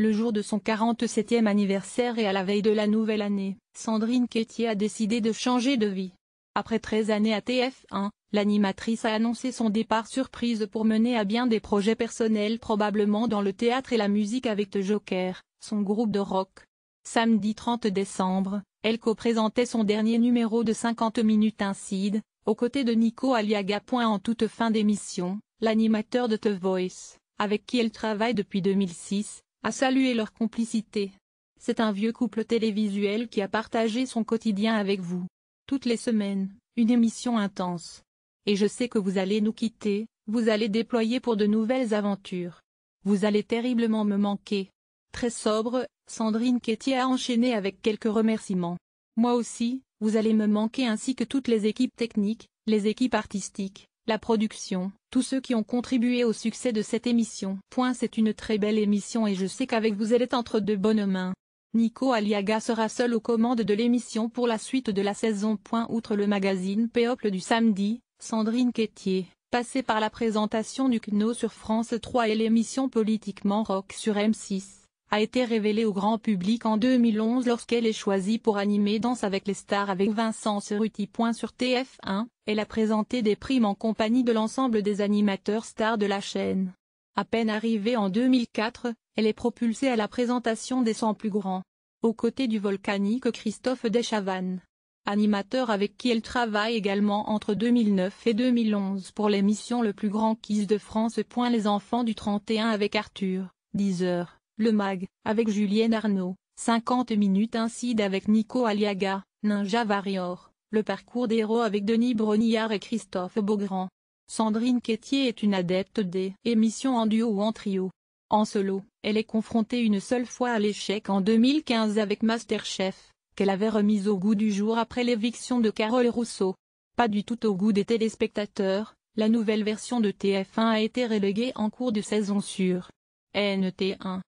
Le jour de son 47e anniversaire et à la veille de la nouvelle année, Sandrine Quétier a décidé de changer de vie. Après 13 années à TF1, l'animatrice a annoncé son départ surprise pour mener à bien des projets personnels probablement dans le théâtre et la musique avec The Joker, son groupe de rock. Samedi 30 décembre, elle co-présentait son dernier numéro de 50 minutes incide, aux côtés de Nico Aliaga. En toute fin d'émission, l'animateur de The Voice, avec qui elle travaille depuis 2006, a saluer leur complicité. C'est un vieux couple télévisuel qui a partagé son quotidien avec vous. Toutes les semaines, une émission intense. Et je sais que vous allez nous quitter, vous allez déployer pour de nouvelles aventures. Vous allez terriblement me manquer. Très sobre, Sandrine Quétier a enchaîné avec quelques remerciements. Moi aussi, vous allez me manquer ainsi que toutes les équipes techniques, les équipes artistiques la production, tous ceux qui ont contribué au succès de cette émission. Point C'est une très belle émission et je sais qu'avec vous elle est entre de bonnes mains. Nico Aliaga sera seul aux commandes de l'émission pour la suite de la saison. Point Outre le magazine Péople du samedi, Sandrine Quétier, passée par la présentation du CNO sur France 3 et l'émission Politiquement Rock sur M6, a été révélée au grand public en 2011 lorsqu'elle est choisie pour animer Danse avec les stars avec Vincent Cerruti. Sur TF1, elle a présenté des primes en compagnie de l'ensemble des animateurs stars de la chaîne. À peine arrivée en 2004, elle est propulsée à la présentation des 100 plus grands. Aux côtés du volcanique Christophe Deschavannes. Animateur avec qui elle travaille également entre 2009 et 2011 pour l'émission Le plus grand quiz de France. Les enfants du 31 avec Arthur, 10 heures, Le Mag, avec Julien Arnaud, 50 minutes Incide avec Nico Aliaga, Ninja Varior. Le parcours des héros avec Denis Brognard et Christophe Beaugrand. Sandrine Quétier est une adepte des émissions en duo ou en trio. En solo, elle est confrontée une seule fois à l'échec en 2015 avec Masterchef, qu'elle avait remise au goût du jour après l'éviction de Carole Rousseau. Pas du tout au goût des téléspectateurs, la nouvelle version de TF1 a été reléguée en cours de saison sur NT1.